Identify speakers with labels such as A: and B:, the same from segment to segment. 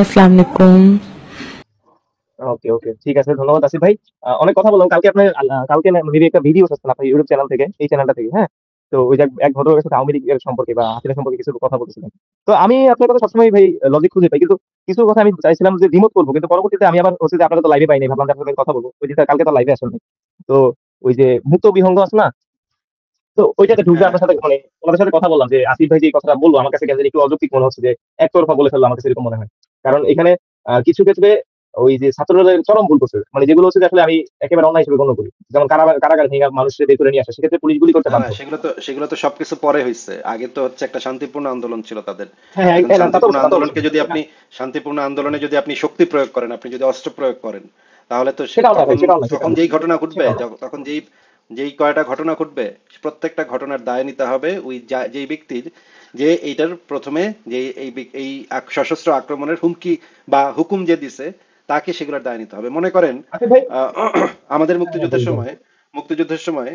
A: আসসালামু আলাইকুম ওকে ওকে ঠিক আছে ধন্যবাদ আসিফ ভাই অনেক কথা বললাম কালকে কালকে মেবি একটা ভিডিও আসছে ইউটিউব চ্যানেল থেকে এই চ্যানেলটা থেকে হ্যাঁ তো ওই এক ভদ্রলোকের সাথে আওয়ামী লীগের সম্পর্কে বা হাসিনা সম্পর্কে কিছু কথা বলতেছিলেন তো আমি আপনার কথা সবসময় ভাই লজিক খুঁজে পাই কিন্তু কিছু কথা আমি চাইছিলাম যে রিমোট করবো কিন্তু পরবর্তীতে আমি আবার হচ্ছে আপনারা তো লাইভে পাইনি ভাবলাম কথা বলবো ওই যে কালকে তো লাইভে তো ওই যে মুক্ত বিহঙ্গ আছে না তো ওইটাতে ঢুকে আপনার সাথে মানে ওনাদের সাথে কথা বললাম যে আসিফ ভাই যে কথাটা বললো আমার কাছে একটু অযৌক্তিক মনে হচ্ছে যে একতরফা বলে ফেললো আমার কাছে এরকম মনে হয় কারণ এখানে কিছু ক্ষেত্রে ওই যে ছাত্ররা চরম ভুল করছে মানে যেগুলো হচ্ছে আসলে আমি একেবারে অন্যায় হিসেবে গণ্য করি
B: যেমন কারাগার কারাগার ভেঙে মানুষের বের করে নিয়ে আসে সেক্ষেত্রে পুলিশ গুলি করতে পারে হ্যাঁ, সেগুলো তো সেগুলো তো সবকিছু পরে হয়েছে আগে তো হচ্ছে একটা শান্তিপূর্ণ আন্দোলন ছিল তাদের হ্যাঁ, হ্যাঁ, শান্তিপূর্ণ আন্দোলনকে যদি আপনি শান্তিপূর্ণ আন্দোলনে যদি আপনি শক্তি প্রয়োগ করেন আপনি যদি অস্ত্র প্রয়োগ করেন তাহলে তো সেটা তখন যেই ঘটনা ঘটবে তখন যেই যেই কয়টা ঘটনা ঘটবে প্রত্যেকটা ঘটনার দায় নিতে হবে ওই যেই ব্যক্তির যে এইটার প্রথমে যে এই এই সশস্ত্র আক্রমণের হুমকি বা হুকুম যে দিছে তাকে সেগুলোর দায় নিতে হবে মনে করেন আচ্ছা আমাদের মুক্তিযুদ্ধের হ্যাঁ, সময় মুক্তিযুদ্ধের সময়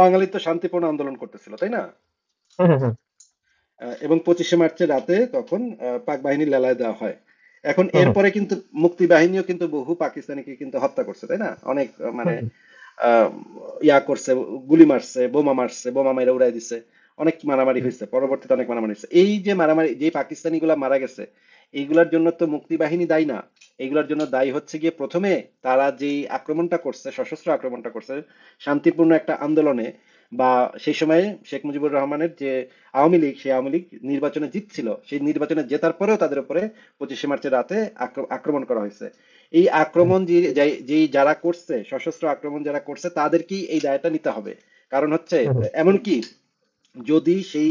B: বাঙালি তো শান্তিপূর্ণ আন্দোলন করতেছিল তাই না হ্যাঁ, হ্যাঁ, এবং পঁচিশে মার্চের রাতে তখন পাক বাহিনী লেলায় দেওয়া হয় এখন এরপরে কিন্তু মুক্তি বাহিনীও কিন্তু বহু পাকিস্তানিকে কিন্তু হত্যা করছে তাই না অনেক মানে ইয়া করছে গুলি মারছে বোমা মারছে বোমা মেরে উড়াই দিছে অনেক মারামারি হয়েছে পরবর্তীতে অনেক মারামারি হয়েছে এই যে মারামারি যে পাকিস্তানিগুলা মারা গেছে এইগুলার জন্য তো মুক্তি বাহিনী দায়ী না এইগুলার জন্য দায়ী হচ্ছে গিয়ে প্রথমে তারা যে আক্রমণটা করছে সশস্ত্র আক্রমণটা করছে শান্তিপূর্ণ একটা আন্দোলনে বা সেই সময়ে শেখ মুজিবুর রহমানের যে আওয়ামী লীগ সেই আওয়ামী লীগ নির্বাচনে জিতছিল সেই নির্বাচনে জেতার পরেও তাদের উপরে পঁচিশে মার্চের রাতে আক্রমণ করা হয়েছে এই আক্রমণ যেই যারা করছে সশস্ত্র আক্রমণ যারা করছে তাদেরকেই এই দায়টা নিতে হবে কারণ হচ্ছে এমনকি যদি সেই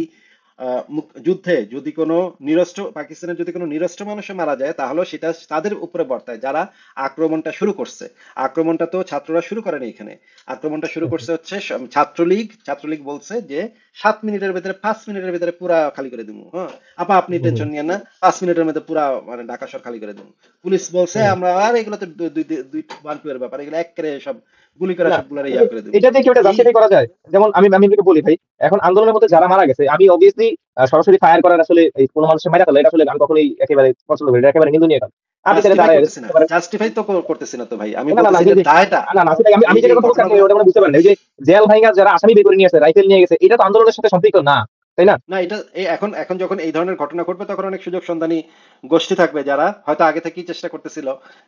B: যুদ্ধে যদি কোনো নিরস্ত্র পাকিস্তানের যদি কোনো নিরস্ত্র মানুষে মারা যায় তাহলে সেটা তাদের উপরে বর্তায় যারা আক্রমণটা শুরু করছে আক্রমণটা তো ছাত্ররা শুরু করেনি এখানে আক্রমণটা শুরু করছে হচ্ছে ছাত্রলীগ ছাত্রলীগ বলছে যে সাত মিনিটের ভেতরে পাঁচ মিনিটের ভেতরে পুরা খালি করে দিবো হ্যাঁ আপা আপনি টেনশন নিয়ে না পাঁচ মিনিটের মধ্যে পুরা মানে ঢাকা শহর খালি করে দিবো পুলিশ বলছে আমরা আর এগুলো তো দুই ওয়ান টু এর ব্যাপার এগুলো একেবারে সব এটা
A: যারা মারা গেছে আমি সরাসরি ফায়ার করার আসলে কোনো একেবারে একেবারে আমি
B: বুঝতে যে জেল যারা আসামি বের করে নিয়ে রাইফেল নিয়ে গেছে এটা তো আন্দোলনের সাথে সম্পৃক্ত না তাই না না এটা এখন এখন যখন এই ধরনের ঘটনা ঘটবে তখন অনেক সুযোগ সন্ধানী গোষ্ঠী থাকবে যারা হয়তো আগে থেকেই চেষ্টা করতেছিল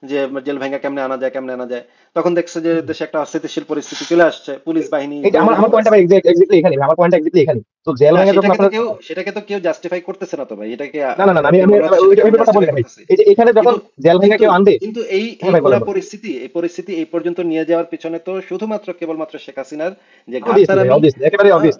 B: যে জেল ভেঙে কেমনে আনা যায় কেমনে আনা যায় তখন দেখছে যে দেশে একটা অস্থিতিশীল পরিস্থিতি চলে আসছে পুলিশ বাহিনী আমার আমার পয়েন্টটা
A: এক্স্যাক্টলি এখানে আমার পয়েন্টটা এক্স্যাক্টলি এখানে তো জেল ভেঙে যখন আপনারা কেউ
B: সেটাকে তো কেউ জাস্টিফাই করতেছে না তো ভাই এটাকে না না না আমি ওই কথা বলি ভাই এই যে এখানে যখন জেল ভেঙে কেউ আনবে কিন্তু এই হ্যাঁ পরিস্থিতি এই পরিস্থিতি এই পর্যন্ত নিয়ে যাওয়ার পিছনে তো শুধুমাত্র কেবলমাত্র শেখ হাসিনার যে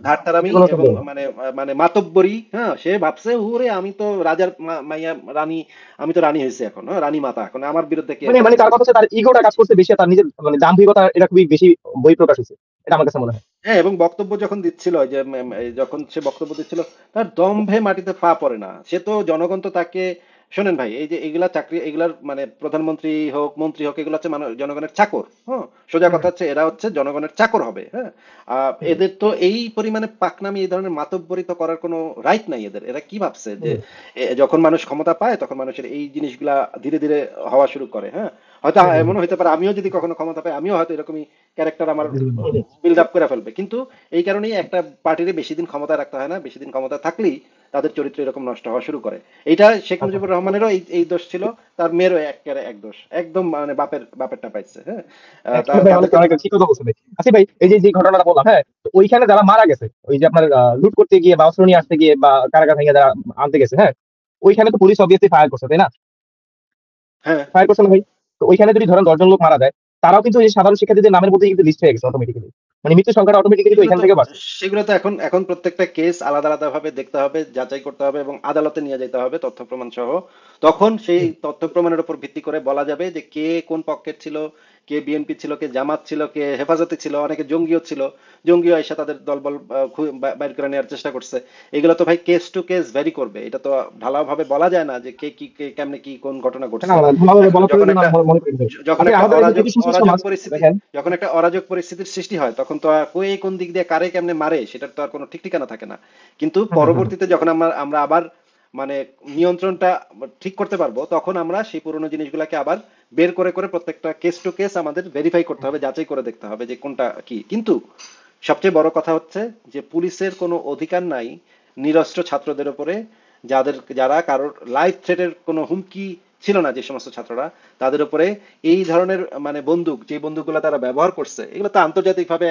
B: ঘাটতারামি হ্যাঁ, মানে, মানে মানে মাতব্বরী হ্যাঁ সে ভাবছে হুরে আমি তো রাজার মাইয়া রানী আমি তো রানী হয়েছে এখন হ্যাঁ রানী মাতা এখন আমার বিরুদ্ধে কে মানে, মানে তার কথা তার ইগোটা কাজ করতে বেশি তার নিজের
A: মানে দাম্ভিকতা এটা খুবই বেশি বই প্রকাশ হয়েছে এটা আমার কাছে মনে হয়
B: হ্যাঁ এবং বক্তব্য যখন দিচ্ছিল যে যখন সে বক্তব্য দিচ্ছিল তার দম্ভে মাটিতে পা পড়ে না সে তো জনগণ তো তাকে শোনেন ভাই এই যে এগুলা চাকরি এগুলার মানে প্রধানমন্ত্রী হোক মন্ত্রী হোক এগুলো হচ্ছে জনগণের চাকর হ্যাঁ সোজা কথা হচ্ছে এরা হচ্ছে জনগণের চাকর হবে হ্যাঁ এদের তো এই পরিমাণে পাকনামি এই ধরনের মাতব্বরিত করার কোনো রাইট নাই এদের এরা কি ভাবছে যে যখন মানুষ ক্ষমতা পায় তখন মানুষের এই জিনিসগুলা ধীরে ধীরে হওয়া শুরু করে হ্যাঁ হয়তো এমন পারে আমিও যদি কখনো ক্ষমতা পাই আমিও হয়তো এরকমই ক্যারেক্টার আমার বিল্ড আপ করে ফেলবে কিন্তু এই কারণেই একটা বেশি দিন ক্ষমতা রাখতে হয় না বেশি দিন ক্ষমতা থাকলেই তাদের চরিত্র এরকম নষ্ট হওয়া শুরু করে এটা শেখ মুজিবুর রহমানেরও এই এই দোষ ছিল তার মেয়েরও একেবারে এক দোষ একদম মানে বাপের বাপেরটা পাইছে হ্যাঁ আচ্ছা ভাই এই যে যে ঘটনাটা বললাম হ্যাঁ ওইখানে যারা মারা গেছে ওই যে আপনার
A: লুট করতে গিয়ে বা অস্ত্র নিয়ে আসতে গিয়ে বা কারাগার ভেঙে যারা আনতে গেছে হ্যাঁ ওইখানে তো পুলিশ অবভিয়াসলি ফায়ার করছে তাই না হ্যাঁ ফায়ার করছে না ভাই তো ওইখানে যদি ধরেন দশজন লোক মারা যায় তারাও কিন্তু সাধারণ শিক্ষার্থীদের নামের মধ্যে কিন্তু লিস্ট হয়ে গেছে অটোমেটিক্যালি মানে মৃত্যু সংখ্যাটা অটোমেটিক্যালি কিন্তু ওইখান থেকে বাড়ছে
B: সেগুলো তো এখন এখন প্রত্যেকটা কেস আলাদা আলাদা ভাবে দেখতে হবে যাচাই করতে হবে এবং আদালতে নিয়ে যেতে হবে তথ্য প্রমাণ সহ তখন সেই তথ্য প্রমাণের উপর ভিত্তি করে বলা যাবে যে কে কোন পক্ষের ছিল কে বিএনপি ছিল কে জামাত ছিল কে হেফাজতে ছিল অনেকে জঙ্গিও ছিল জঙ্গিও এসে তাদের দলবল বাইর করে নেওয়ার চেষ্টা করছে এগুলো তো ভাই কেস টু কেস ভ্যারি করবে এটা তো ঢালাও ভাবে বলা যায় না যে কে কি কেমনে কি কোন ঘটনা ঘটছে
A: যখন একটা আচ্ছা, অরাজক পরিস্থিতি
B: যখন একটা অরাজক পরিস্থিতির সৃষ্টি হয় তখন তো কই কোন দিক দিয়ে কারে কেমনে মারে সেটার তো আর কোনো ঠিক ঠিকানা থাকে না কিন্তু পরবর্তীতে যখন আমরা আবার মানে নিয়ন্ত্রণটা ঠিক করতে পারবো তখন আমরা সেই পুরনো জিনিসগুলোকে আবার বের করে করে প্রত্যেকটা কেস টু কেস আমাদের ভেরিফাই করতে হবে যাচাই করে দেখতে হবে যে কোনটা কি কিন্তু সবচেয়ে বড় কথা হচ্ছে যে পুলিশের কোনো অধিকার নাই নিরস্ত্র ছাত্রদের উপরে যাদের যারা কারোর লাইফ থ্রেটের কোনো হুমকি ছিল না যে সমস্ত ছাত্ররা তাদের উপরে এই ধরনের মানে বন্দুক যে বন্দুকগুলো তারা ব্যবহার করছে এগুলো তো আন্তর্জাতিক ভাবে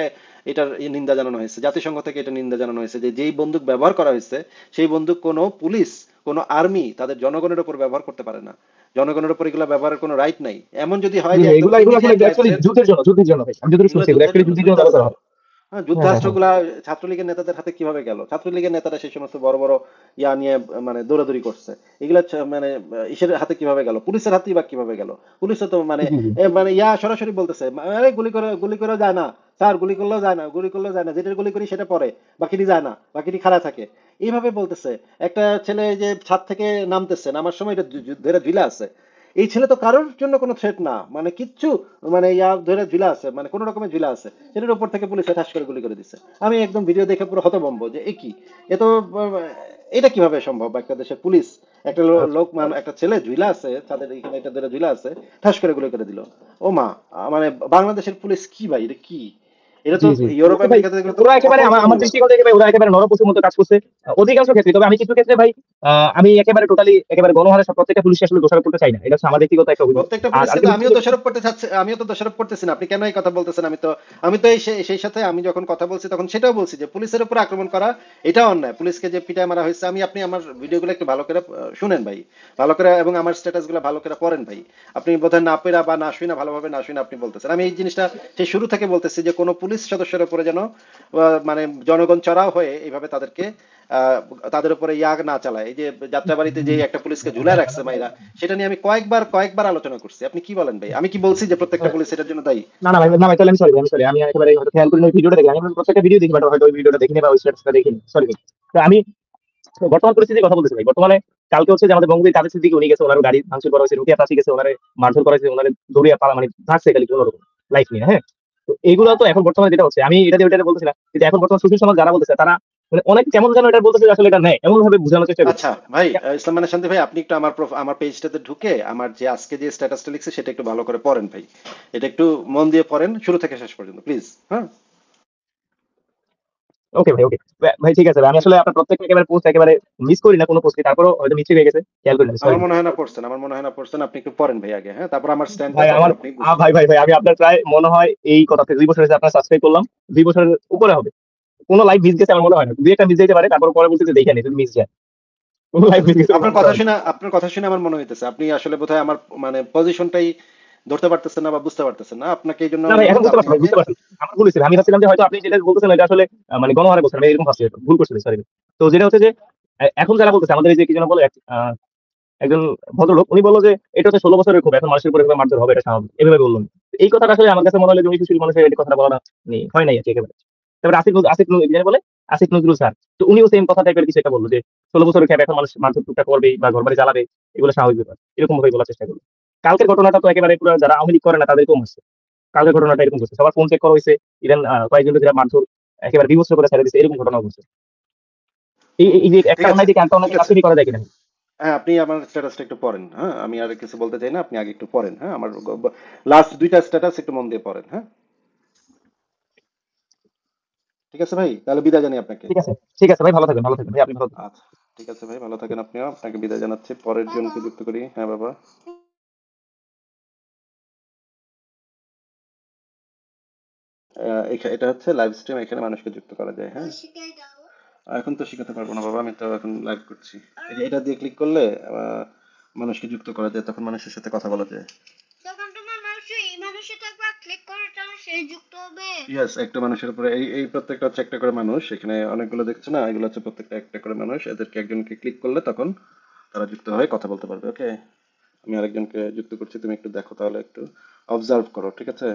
B: এটার নিন্দা জানানো হয়েছে জাতিসংঘ থেকে এটা নিন্দা জানানো হয়েছে যে যেই বন্দুক ব্যবহার করা হয়েছে সেই বন্দুক কোনো পুলিশ কোনো আর্মি তাদের জনগণের উপর ব্যবহার করতে পারে না জনগণের উপর এগুলো ব্যবহারের কোনো রাইট নাই এমন যদি হয় যে হ্যাঁ, হ্যাঁ, হ্যাঁ। যুদ্ধাস্ত্রগুলা ছাত্রলীগের নেতাদের হাতে কিভাবে গেল ছাত্রলীগের নেতারা সেই সমস্ত বড় বড় ইয়া নিয়ে মানে দৌড়াদৌড়ি করছে এগুলা মানে ইসের হাতে কিভাবে গেল পুলিশের হাতেই বা কিভাবে গেল তো মানে মানে ইয়া সরাসরি বলতেছে আরে গুলি করে গুলি করে যায় না স্যার গুলি করলেও যায় না গুলি করলেও যায় না যেটা গুলি করি সেটা পরে বাকিটি যায় না বাকিটি খাড়া থাকে এইভাবে বলতেছে একটা ছেলে যে ছাদ থেকে নামতেছে নামার সময় এটা ধরে ঝুলে আছে এই ছেলে তো কারোর জন্য কোনো থ্রেট না মানে কিচ্ছু মানে ইয়া ধরে ঝুলা আছে মানে কোনো রকমের ঝুলা আছে ছেলের উপর থেকে পুলিশে ঠাস করে গুলি করে দিছে আমি একদম ভিডিও দেখে পুরো হতভম্ব যে এ কি এ তো এটা কিভাবে সম্ভব একটা দেশের পুলিশ একটা লোক মানে একটা ছেলে ঝুলা আছে তাদের এখানে একটা ধরে ঝুলা আছে ঠাস করে গুলি করে দিল ও মা মানে বাংলাদেশের পুলিশ কি ভাই এটা কি আপনি কেন এই কথা বলতেছেন আমি তো আমি তো সেই সাথে আমি যখন কথা বলছি তখন সেটাও বলছি যে পুলিশের উপর আক্রমণ করা এটা অন্যায় পুলিশকে যে পিটায় মারা হয়েছে আমি আপনি আমার ভিডিও একটু ভালো করে শুনেন ভাই ভালো করে এবং আমার গুলো ভালো করে পড়েন ভাই আপনি বোধহয় না পেরা বা না শুনে না ভালোভাবে না শুনে আপনি বলতেছেন আমি এই জিনিসটা সেই শুরু থেকে বলতেছি যে কোনো পুলিশ সদস্যের উপরে যেন মানে জনগণ চড়াও হয়ে এইভাবে তাদেরকে তাদের উপরে ইয়াগ না চালায় এই যে যাত্রাবাড়িতে যে একটা পুলিশকে ঝুলে রাখছে মাইরা সেটা নিয়ে আমি কয়েকবার কয়েকবার আলোচনা করছি আপনি কি বলেন ভাই আমি কি বলছি যে প্রত্যেকটা পুলিশ এটার জন্য দায়ী না না
A: ভাই না ভাই তাহলে আমি সরি আমি সরি আমি একেবারে হয়তো খেয়াল করিনি ভিডিওটা দেখি আমি
B: প্রত্যেকটা ভিডিও দেখি বাট হয়তো ওই ভিডিওটা দেখিনি বা ওই স্ট্যাটাসটা দেখিনি
A: সরি তো আমি বর্তমান পরিস্থিতির কথা বলতেছি ভাই বর্তমানে কালকে হচ্ছে যে আমাদের বঙ্গবন্ধু তাদের সিদ্দিকি উনি গেছে ওনার গাড়ি ভাঙচুর করা হয়েছে রুকিয়া তাসি গেছে ওনারে মারধর করা হয়েছে ওনারে দৌড়িয়ে পালা মানে ভাগছে খালি কোনো রকম লাইফ নিয়ে হ্যাঁ এইগুলো তো এখন বর্তমানে যেটা হচ্ছে আমি এটা দিয়ে বলতেছিলাম যে এখন বর্তমানে সুশীল সমাজ যারা বলতেছে তারা মানে অনেক
B: কেমন যেন এটা বলতেছে আসলে এটা নেই এমন ভাবে বোঝানোর চেষ্টা আচ্ছা ভাই ইসলাম মানে শান্তি ভাই আপনি একটু আমার আমার পেজটাতে ঢুকে আমার যে আজকে যে স্ট্যাটাসটা লিখছে সেটা একটু ভালো করে পড়েন ভাই এটা একটু মন দিয়ে পড়েন শুরু থেকে শেষ পর্যন্ত প্লিজ হ্যাঁ
A: ওকে ভাই ওকে ভাই ঠিক আছে আমি আসলে আপনার প্রত্যেকটা একেবারে পোস্ট একেবারে মিস করি না কোনো পোস্টে তারপরও হয়তো মিস হয়ে গেছে খেয়াল আমার
B: মনে হয় না পড়ছেন আমার মনে হয় না পড়ছেন আপনি একটু পড়েন ভাই আগে হ্যাঁ তারপর আমার স্ট্যান্ড ভাই আমার ভাই ভাই ভাই আমি আপনার প্রায় মনে হয় এই কথা থেকে দুই বছর হয়েছে আপনার সাবস্ক্রাইব করলাম দুই বছরের উপরে হবে কোনো লাইভ মিস গেছে আমার মনে হয় না দুই
A: একটা মিস যেতে পারে তারপর পরবর্তীতে দেখে নিই যদি মিস যায় আপনার কথা শুনে
B: আপনার কথা শুনে আমার মনে হইতেছে আপনি আসলে বোধহয় আমার মানে পজিশনটাই ধরতে পারতেছেন না বা বুঝতে পারতেছেন না আপনাকে এই জন্য আমি আমি ভাবছিলাম যে হয়তো আপনি যেটা বলতেছেন এটা আসলে মানে গণহারে বলছেন আমি এরকম ভাবছি ভুল
A: করছি সরি তো যেটা হচ্ছে যে এখন যারা বলতেছে আমাদের এই যে কি যেন বলে একজন ভদ্রলোক উনি বললো যে এটা হচ্ছে ষোলো বছরের খুব এখন মানুষের উপরে মারধর হবে এটা স্বাভাবিক এভাবে বললেন এই কথাটা আসলে আমার কাছে মনে হলো যে উনি মানুষের এই কথাটা বলা হয় নাই আর একেবারে তারপরে আসিফ আসিফ জানি বলে আসিফ নজরুল স্যার তো উনিও সেম কথা টাইপের কিছু একটা বললো যে ষোলো বছরের খেয়ে এখন মানুষ মারধর টুকটা করবে বা ঘর বাড়ি জ্বালাবে এগুলো স্বাভাবিক ব্যাপার এরকম ভাবে বলার চেষ্টা করলো কালকের ঘটনাটা তো একেবারে পুরো যারা আওয়ামী লীগ করে না তাদের কম হচ্ছে কালকের ঘটনাটা এরকম হচ্ছে সবার ফোন চেক করা হয়েছে ইভেন কয়েকজন যারা মারধর একেবারে বিভৎস করে ছেড়ে দিচ্ছে এরকম ঘটনা হচ্ছে এই যে একটা একটা কাজ করা যায় কিনা
B: হ্যাঁ আপনি আমার স্ট্যাটাসটা একটু পড়েন হ্যাঁ আমি আর কিছু বলতে চাই না আপনি আগে একটু পড়েন হ্যাঁ আমার লাস্ট দুইটা স্ট্যাটাস একটু মন দিয়ে পড়েন হ্যাঁ ঠিক আছে ভাই তাহলে বিদায় জানাই আপনাকে ঠিক আছে
A: ঠিক আছে ভাই ভালো থাকেন ভালো থাকেন
B: ভাই আপনি ভালো আচ্ছা ঠিক আছে ভাই ভালো থাকেন আপনিও আপনাকে বিদায় জানাচ্ছি পরের জনকে যুক্ত করি হ্যাঁ বাবা এটা হচ্ছে লাইভ স্ট্রিম এখানে মানুষকে যুক্ত করা যায় হ্যাঁ এখন তো শিখাতে পারবো না বাবা আমি তো এখন লাইভ করছি এটা দিয়ে ক্লিক করলে মানুষকে যুক্ত করা যায় তখন মানুষের সাথে কথা বলা যায় তখন একটা মানুষের উপরে এই এই প্রত্যেকটা হচ্ছে একটা করে মানুষ এখানে অনেকগুলো দেখছো না এগুলো হচ্ছে প্রত্যেকটা একটা করে মানুষ এদেরকে একজনকে ক্লিক করলে তখন তারা যুক্ত হয়ে কথা বলতে পারবে ওকে আমি আরেকজনকে যুক্ত করছি তুমি একটু দেখো তাহলে একটু অবজার্ভ করো ঠিক আছে